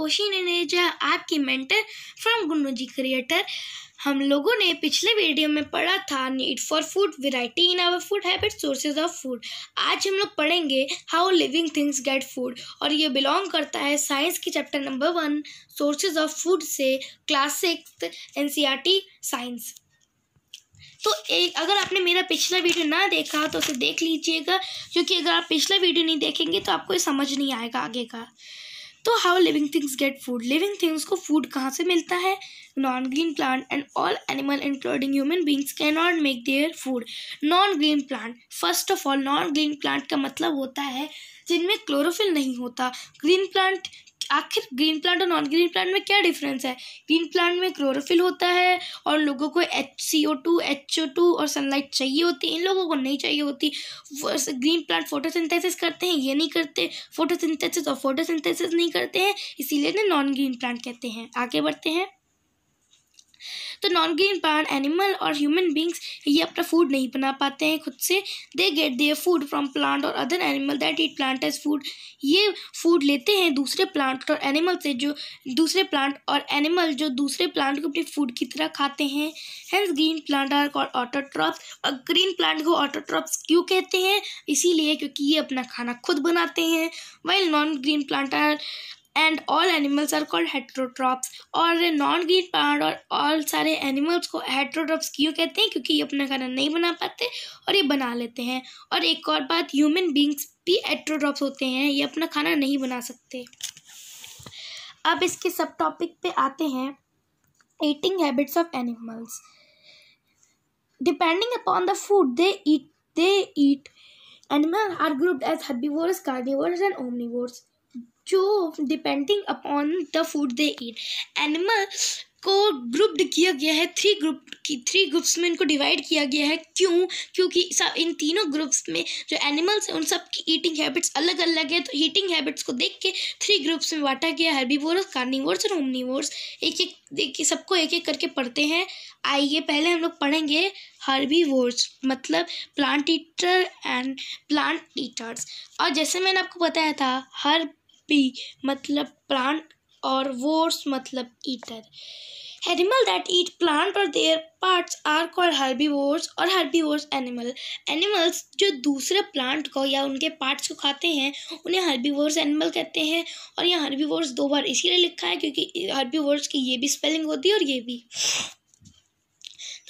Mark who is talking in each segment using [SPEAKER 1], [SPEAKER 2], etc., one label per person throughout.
[SPEAKER 1] ओशी ननेजा आपकी mentor from Gunnu ji creator हम लोगों ने पिछले वीडियो में पढ़ा था need for food variety in our food habit sources of food आज हम लोग पढ़ेंगे how living things get food और ये बिलोंग करता है साइंस के chapter number one sources of food से क्लास सिक्स एन साइंस तो एक अगर आपने मेरा पिछला वीडियो ना देखा तो उसे देख लीजिएगा क्योंकि अगर आप पिछला वीडियो नहीं देखेंगे तो आपको समझ नहीं आएगा आगे का तो how living things get food living things को फूड कहाँ से मिलता है non green plant and all animal including human beings can not make their food non green plant first of all non green plant का मतलब होता है जिनमें क्लोरोफिल नहीं होता ग्रीन प्लांट आखिर ग्रीन प्लांट और नॉन ग्रीन प्लांट में क्या डिफरेंस है ग्रीन प्लांट में क्लोरोफिल होता है और लोगों को H C O two H O two और सनलाइट चाहिए होती इन लोगों को नहीं चाहिए होती ग्रीन प्लांट फोटोसिंथेसिस करते हैं ये नहीं करते फोटोसिंथेसिस और फोटोसिंथेसिस नहीं करते हैं इसीलिए ना नॉन ग्रीन प्लांट कहते हैं आगे बढ़ते हैं तो नॉन ग्रीन प्लांट एनिमल और ह्यूमन बींग्स ये अपना फूड नहीं बना पाते हैं खुद से they get their food from plant और other animal that eat plant as food ये फूड लेते हैं दूसरे प्लांट और एनिमल से जो दूसरे प्लांट और एनिमल जो दूसरे प्लांट को अपने फूड की तरह खाते हैं hence green plant are call autotrophs और ग्रीन प्लांट को ऑटोट्रॉप्स क्यों कहते हैं इसीलिए क्योंकि ये अपना खाना खुद बनाते हैं while non green plant are and all animals are called heterotrophs और नॉन ग्रीन प्लांट और ऑल सारे एनिमल्स को हेट्रोट्रॉप्स क्यों कहते हैं क्योंकि ये अपना खाना नहीं बना पाते और ये बना लेते हैं और एक और बात ह्यूमन बींग्स भी हेट्रोट्रॉप्स होते हैं ये अपना खाना नहीं बना सकते अब इसके सब टॉपिक पे आते हैं eating habits of animals depending upon the food they eat they eat animal are grouped as herbivores carnivores and omnivores जो depending upon the food they eat animal को ग्रुप्ड किया गया है थ्री ग्रुप की three groups में इनको divide किया गया है क्यों क्योंकि सब इन तीनों ग्रुप्स में जो एनिमल्स हैं उन सब की ईटिंग हैबिट्स अलग अलग है तो ईटिंग हैबिट्स को देख के थ्री ग्रुप्स में बांटा गया हर्बीवोर्स कार्निवोर्स और ओमनीवोर्स एक एक देखिए सबको एक एक करके पढ़ते हैं आइए पहले हम लोग पढ़ेंगे हर्बीवोर्स मतलब plant eater and plant eaters और जैसे मैंने आपको बताया था हर पी मतलब प्लांट और वोर्स मतलब eater animal that eat plant और their parts are call herbivores और हर्बी वोर्स एनिमल एनिमल्स जो दूसरे प्लांट को या उनके पार्ट्स को खाते हैं उन्हें हर्बी वोर्स एनिमल कहते हैं और यहाँ हर्बी वोर्स दो बार इसीलिए लिखा है क्योंकि हर्बी वोर्स की ये भी स्पेलिंग होती है और ये भी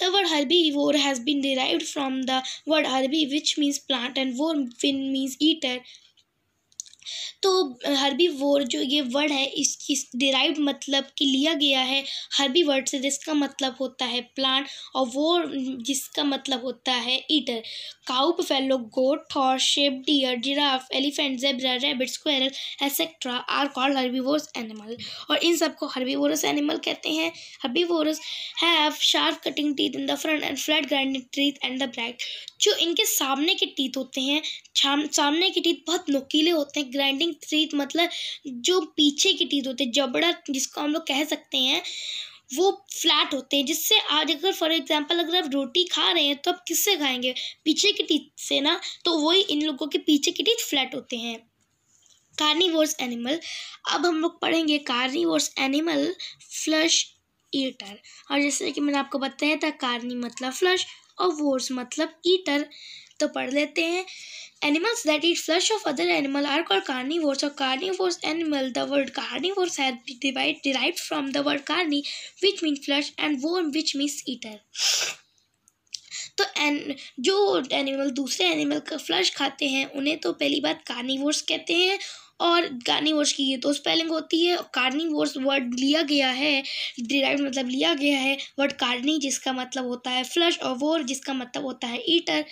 [SPEAKER 1] the word herbivore has been derive from the word herbi which means plant and vore विन मीन्स ईटर तो हर्बी वोर जो ये वर्ड है इस इस डिराइव मतलब कि लिया गया है हर्बी वर्ड से जिसका मतलब होता है प्लांट और वो जिसका मतलब होता है ईटर काउ बफेलो गोट थॉर sheep deer giraffe elephant zebra rabbit squirrel etcetera are called vores animal और इन सबको वोरस एनिमल कहते हैं vores have sharp cutting teeth in the front and flat grinding teeth and the black जो इनके सामने के टीथ होते हैं सामने के टीथ बहुत नुकीले होते हैं ग्राइंडिंग थ्री मतलब जो पीछे की टीथ होते हैं जबड़ा जिसको हम लोग कह सकते हैं वो फ्लैट होते हैं जिससे आज अगर फॉर एग्जांपल अगर आप रोटी खा रहे हैं तो आप किससे खाएंगे पीछे की टीथ से ना तो वही इन लोगों के पीछे की टीथ फ्लैट होते हैं कार्निवोर्स एनिमल अब हम लोग पढ़ेंगे कार्निवोर्स एनिमल फ्लश ईटर और जैसे कि मैंने आपको बताया था कार्नी मतलब फ्लश और वोर्स मतलब ईटर तो पढ़ लेते हैं animals that eat flesh of other animal are call carnivores और carnivores animal the word carnivores derive from the word carni which mean flesh and vore which means eater तो एन जो एनिमल दूसरे एनिमल का फ्लश खाते हैं उन्हें तो पहली बात कार्निवोर्स कहते हैं और कार्निवर्स की ये तो स्पेलिंग होती है कार्निवर्स वर्ड लिया गया है डिराइव मतलब लिया गया है वर्ड कार्नी जिसका मतलब होता है फ्लश और वोर जिसका मतलब होता है eater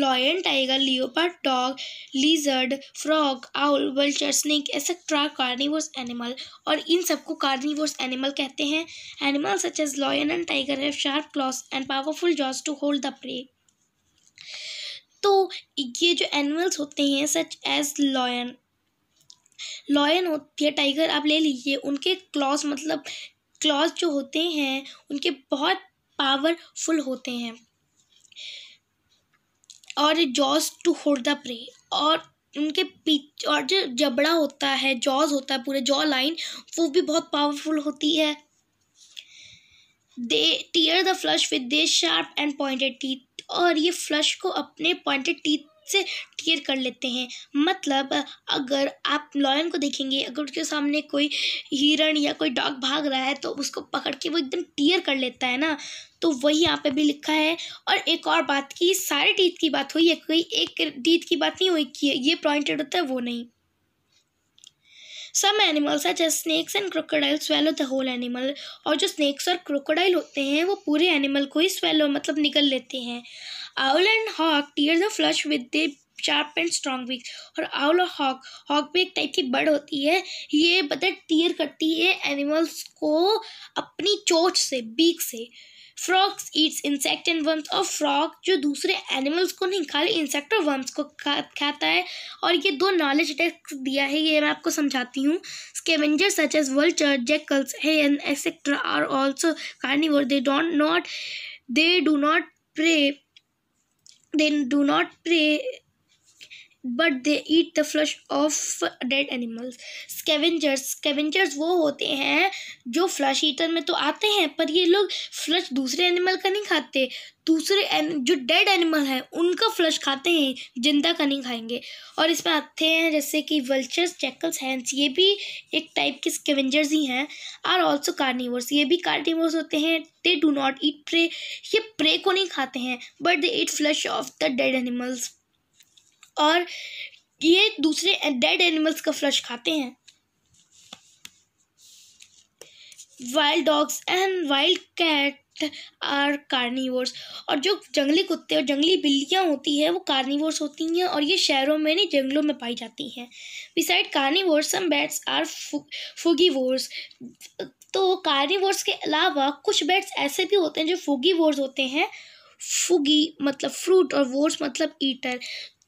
[SPEAKER 1] lion tiger leopard dog lizard frog owl vulture snake etcetera carnivores animal और इन सबको कार्निवर्स एनिमल कहते हैं animal such as lion and tiger है sharp claws and powerful jaws to hold the prey तो ये जो एनिमल्स होते हैं सच एज लॉयन लॉयन होती है टाइगर आप ले लीजिए उनके क्लॉज मतलब क्लॉज जो होते हैं उनके बहुत पावरफुल होते हैं और jaws to hold the prey और उनके पीछ और जो जबड़ा होता है जॉज होता है पूरे जॉ लाइन वो भी बहुत पावरफुल होती है they tear the flesh with they sharp and pointed teeth और ये फ्लश को अपने पॉइंटेड टीथ से टीयर कर लेते हैं मतलब अगर आप लॉयन को देखेंगे अगर उसके सामने कोई हिरण या कोई डॉग भाग रहा है तो उसको पकड़ के वो एकदम टीयर कर लेता है ना तो वही यहाँ पे भी लिखा है और एक और बात की सारे टीथ की बात हुई है कोई एक टीथ की बात नहीं हुई कि ये पॉइंटेड होता है वो नहीं सम एनिमल्स है जैसे snakes and crocodile swallow the whole animal और जो स्नैक्स और क्रोकोडाइल होते हैं वो पूरे एनिमल को ही स्वेलो मतलब निकल लेते हैं owl and hawk tear the flesh with the sharp and strong beaks और आउल और हॉक हॉक भी एक टाइप की बर्ड होती है ये बता टीयर करती है एनिमल्स को अपनी चोच से बीक से frogs eats insect and worms और फ्रॉग जो दूसरे एनिमल्स को नहीं खाली इंसेक्ट और वर्म्स को खाता है और ये दो नॉलेज टेक्स्ट दिया है ये मैं आपको समझाती हूँ स्केवेंजर सच एज वल्चर है and etcetera are also carnivore they don't not they do not prey they do not prey but they eat the flesh of dead animals scavengers scavengers वो होते हैं जो फ्लश ईटर में तो आते हैं पर ये लोग फ्लश दूसरे एनिमल का नहीं खाते दूसरे जो डेड एनिमल है उनका फ्लश खाते हैं जिंदा का नहीं खाएंगे और इसमें आते हैं जैसे कि वल्चर्स चैकल्स हैंस ये भी एक टाइप के स्केवेंजर्स ही हैं आर ऑल्सो कार्निवर्स ये भी कार्निवर्स होते हैं they do not eat prey ये प्रे को नहीं खाते हैं but they eat flesh of the dead animals और ये दूसरे डेड एनिमल्स का फ्लश खाते हैं wild dogs and wild cat are carnivores और जो जंगली कुत्ते और जंगली बिल्लियाँ होती हैं वो कार्निवर्स होती हैं और ये शहरों में नहीं जंगलों में पाई जाती हैं beside carnivores some bats are vores तो कार्निवर्स के अलावा कुछ बैट्स ऐसे भी होते हैं जो वोर्स होते हैं फुगी मतलब फ्रूट और वोर्स मतलब ईटर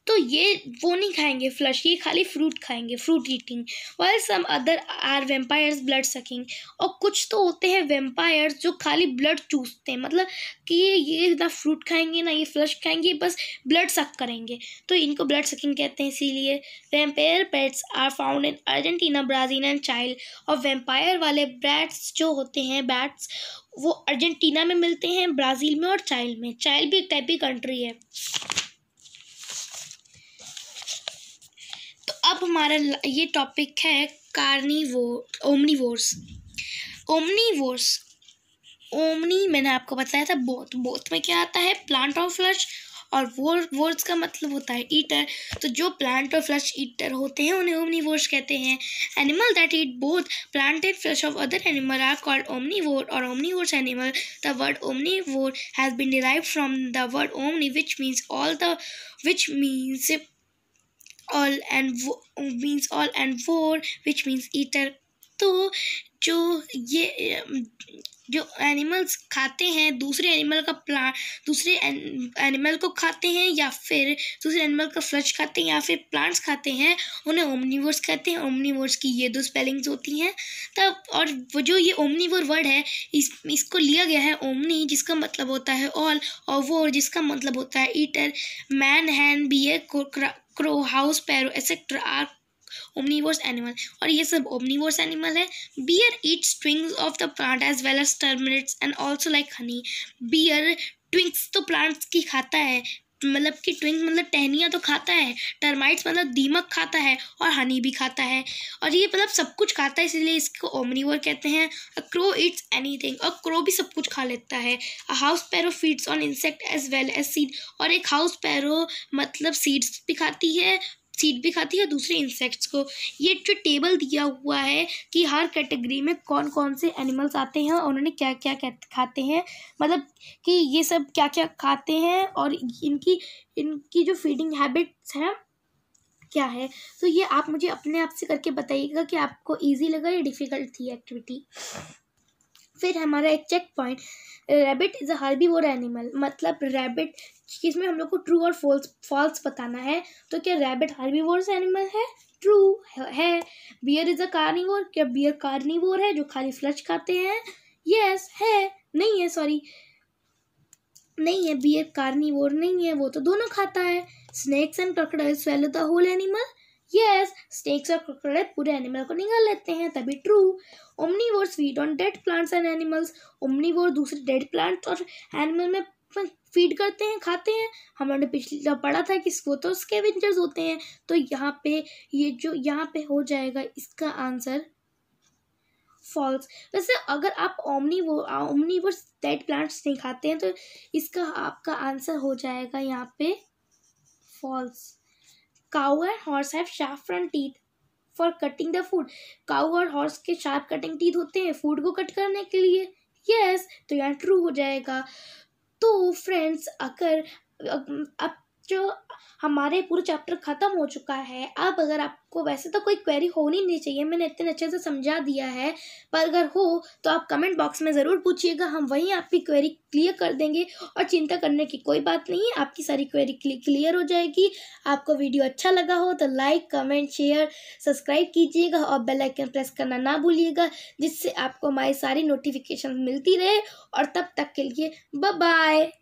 [SPEAKER 1] तो ये वो नहीं खाएंगे फ्लश ये खाली फ्रूट खाएंगे fruit eating while some other are vampires blood sucking और कुछ तो होते हैं वेम्पायर्स जो खाली ब्लड चूसते हैं मतलब कि ये ये ना फ्रूट खाएंगे ना ये फ्लश खाएंगे बस ब्लड सक करेंगे तो इनको ब्लड सकिंग कहते हैं इसीलिए vampire bats are found in Argentina Brazil and Chile और वेम्पायर वाले ब्रैट्स जो होते हैं बैट्स वो अर्जेंटीना में मिलते हैं ब्राज़ील में और चाइल्ड में चाइल्ड भी एक टाइप की कंट्री है हमारा ये टॉपिक है कार्निवो ओमनीवोर्स ओमनीवोर्स ओमनी मैंने आपको बताया था बोथ बोथ में क्या आता है प्लांट और फ्लश और वोर वोर्स का मतलब होता है ईटर तो जो प्लांट और फ्लश ईटर होते हैं उन्हें ओमनी वोर्स कहते हैं animal that eat both plant and flesh of other animal are called omnivore और omnivores animal the word omnivore has been derive from the word omni which means all the which means all and means all and vore which means eater तो जो ये जो animals खाते हैं दूसरे animal का प्ला दूसरे एनिमल को खाते हैं या फिर दूसरे एनिमल का फ्लच खाते हैं या फिर प्लांट्स खाते हैं उन्हें ओमनीवर्स कहते हैं ओमनीवर्स की ये दो स्पेलिंग्स होती हैं तब और वो जो ये ओमनीवर वर्ड है इस इसको लिया गया है ओमनी जिसका मतलब होता है ऑल और वो जिसका मतलब होता है ईटर मैन हैंड बी ए crow house sparrow etcetera are omnivores animal और ये सब ओमनीवर्स एनिमल है bear eat strings of the plant as well as termites and also like honey bear ट्विंक्स तो प्लांट्स की खाता है मतलब कि ट्विंग मतलब टहनिया तो खाता है टर्माइट्स मतलब दीमक खाता है और हनी भी खाता है और ये मतलब सब कुछ खाता है इसलिए इसको ओमनीवर कहते हैं a crow eats anything और क्रो भी सब कुछ खा लेता है a house sparrow feeds on insect as well as seed और एक हाउस पैरो मतलब सीड्स भी खाती है सीड भी खाती है दूसरे इंसेक्ट्स को ये जो टेबल दिया हुआ है कि हर कैटेगरी में कौन कौन से एनिमल्स आते हैं और उन्होंने क्या क्या खाते हैं मतलब कि ये सब क्या क्या खाते हैं और इनकी इनकी जो फीडिंग हैबिट्स हैं क्या है तो ये आप मुझे अपने आप से करके बताइएगा कि आपको ईजी लगा या डिफ़िकल्ट थी एक्टिविटी फिर हमारा एक check point rabbit is a herbi animal मतलब रैबिट क्योंकि इसमें हम लोग को ट्रू और फॉल्स फॉल्स बताना है तो क्या रैबिट हार्बीवोरस एनिमल है ट्रू है बियर इज अ कार्निवोर क्या बियर कार्निवोर है जो खाली फ्लच खाते हैं यस yes, है नहीं है सॉरी नहीं है बियर कार्निवोर नहीं है वो तो दोनों खाता है snakes and crocodile swallow the whole animal yes snakes और क्रकड़ाइल पूरे एनिमल को निकाल लेते हैं तभी true omnivore sweet on dead plants and animals omnivore दूसरे डेड प्लांट्स और एनिमल में फीड करते हैं खाते हैं हमने पिछले पढ़ा था कि वो तो स्केवेंजर्स होते हैं तो यहाँ पे ये जो यहाँ पे हो जाएगा इसका आंसर फॉल्स वैसे अगर आप ओमनी वो वो डेड प्लांट्स नहीं खाते हैं तो इसका आपका आंसर हो जाएगा यहाँ पे false cow and horse have sharp front teeth for cutting the food cow और हॉर्स के शार्प कटिंग टीथ होते हैं फूड को कट करने के लिए यस yes, तो यहाँ ट्रू हो जाएगा तो फ्रेंड्स अगर अब जो हमारे पूरा चैप्टर ख़त्म हो चुका है अब अगर आपको वैसे तो कोई क्वेरी होनी नहीं चाहिए मैंने इतने अच्छे से समझा दिया है पर अगर हो तो आप कमेंट बॉक्स में ज़रूर पूछिएगा हम वहीं आपकी क्वेरी क्लियर कर देंगे और चिंता करने की कोई बात नहीं आपकी सारी क्वेरी क्लियर हो जाएगी आपको वीडियो अच्छा लगा हो तो लाइक कमेंट शेयर सब्सक्राइब कीजिएगा और बेलाइकन प्रेस करना ना भूलिएगा जिससे आपको हमारी सारी नोटिफिकेशन मिलती रहे और तब तक के लिए बाय